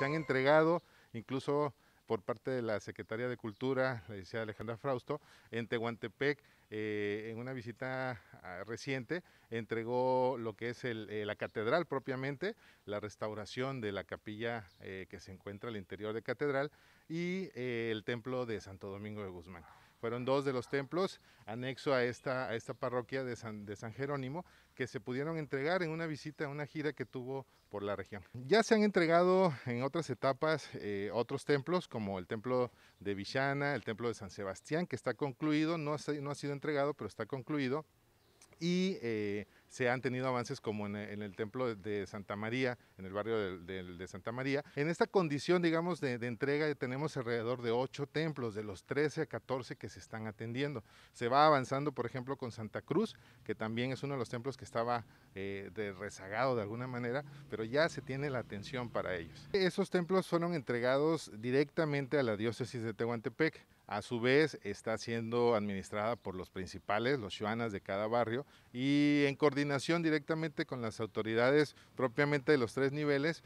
se han entregado, incluso por parte de la Secretaría de Cultura, la licenciada Alejandra Frausto, en Tehuantepec eh, en una visita ah, reciente entregó lo que es eh, la catedral propiamente, la restauración de la capilla eh, que se encuentra al interior de catedral y el templo de Santo Domingo de Guzmán. Fueron dos de los templos anexo a esta, a esta parroquia de San, Jerónimo que se pudieron entregar en una visita, una gira que tuvo por la región. Ya se han entregado en otras etapas otros templos como el templo de Villana, el templo de San Sebastián, que está concluido, no, no ha sido entregado, pero está concluido. Y eh, se han tenido avances como en, el templo de Santa María, en el barrio de, Santa María. En esta condición, digamos, de, de, entrega tenemos alrededor de ocho templos, de los 13 a 14 que se están atendiendo. Se va avanzando, por ejemplo, con Santa Cruz, que también es uno de los templos que estaba eh, rezagado de alguna manera, pero ya se tiene la atención para ellos. Esos templos fueron entregados directamente a la diócesis de Tehuantepec. A su vez, está siendo administrada por los principales, los chuanas de cada barrio, y en coordinación directamente con las autoridades propiamente de los tres niveles,